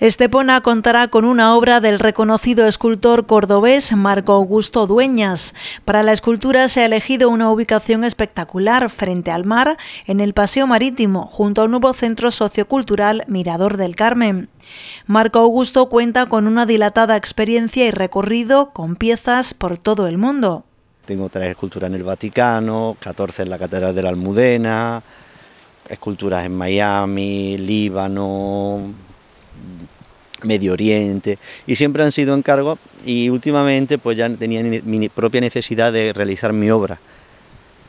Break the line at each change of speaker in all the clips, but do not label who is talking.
Estepona contará con una obra del reconocido escultor cordobés Marco Augusto Dueñas. Para la escultura se ha elegido una ubicación espectacular frente al mar, en el Paseo Marítimo, junto a un nuevo centro sociocultural Mirador del Carmen. Marco Augusto cuenta con una dilatada experiencia y recorrido con piezas por todo el mundo.
Tengo tres esculturas en el Vaticano, 14 en la Catedral de la Almudena, esculturas en Miami, Líbano, Medio Oriente, y siempre han sido encargos y últimamente pues ya tenía mi propia necesidad de realizar mi obra.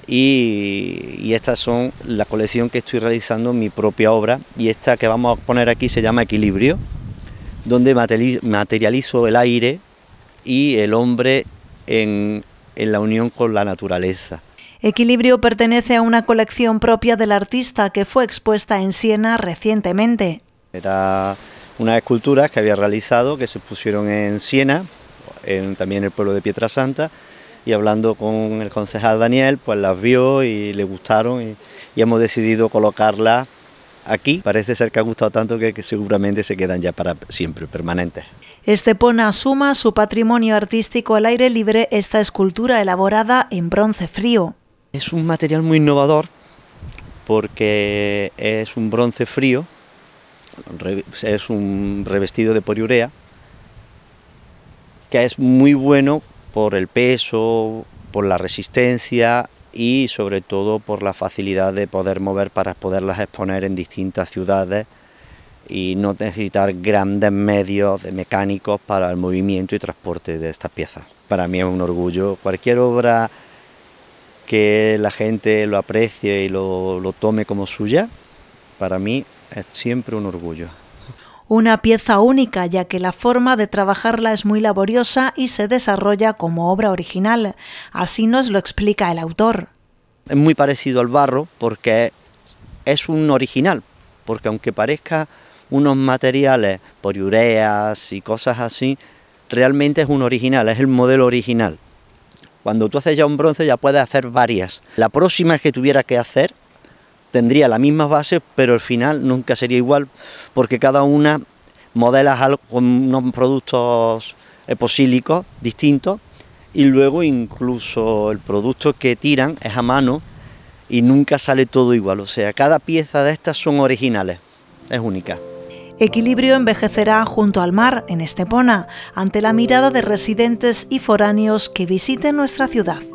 Y, y estas son la colección que estoy realizando, mi propia obra, y esta que vamos a poner aquí se llama Equilibrio, donde materializo el aire y el hombre en, en la unión con la naturaleza.
Equilibrio pertenece a una colección propia del artista que fue expuesta en Siena recientemente.
Era unas esculturas que había realizado que se pusieron en Siena, en, también en el pueblo de Pietrasanta, y hablando con el concejal Daniel, pues las vio y le gustaron y, hemos decidido colocarla aquí. Parece ser que ha gustado tanto que, seguramente se quedan ya para siempre, permanentes.
Estepona suma su patrimonio artístico al aire libre esta escultura elaborada en bronce frío.
Es un material muy innovador porque es un bronce frío es un revestido de poliurea que es muy bueno por el peso, por la resistencia y sobre todo por la facilidad de poder mover para poderlas exponer en distintas ciudades y no necesitar grandes medios de mecánicos para el movimiento y transporte de estas piezas. Para mí es un orgullo. Cualquier obra que la gente lo aprecie y lo, lo tome como suya, para mí es siempre un orgullo.
Una pieza única, ya que la forma de trabajarla es muy laboriosa y se desarrolla como obra original. Así nos lo explica el autor.
Es muy parecido al barro porque es un original, porque aunque parezca unos materiales por ureas y cosas así, realmente es un original, es el modelo original. Cuando tú haces ya un bronce ya puedes hacer varias. La próxima que tuviera que hacer tendría la misma bases, pero el final nunca sería igual, porque cada una modela con unos productos eposílicos distintos y luego incluso el producto que tiran es a mano y nunca sale todo igual, o sea, cada pieza de estas son originales, es única.
Equilibrio envejecerá junto al mar en Estepona, ante la mirada de residentes y foráneos que visiten nuestra ciudad.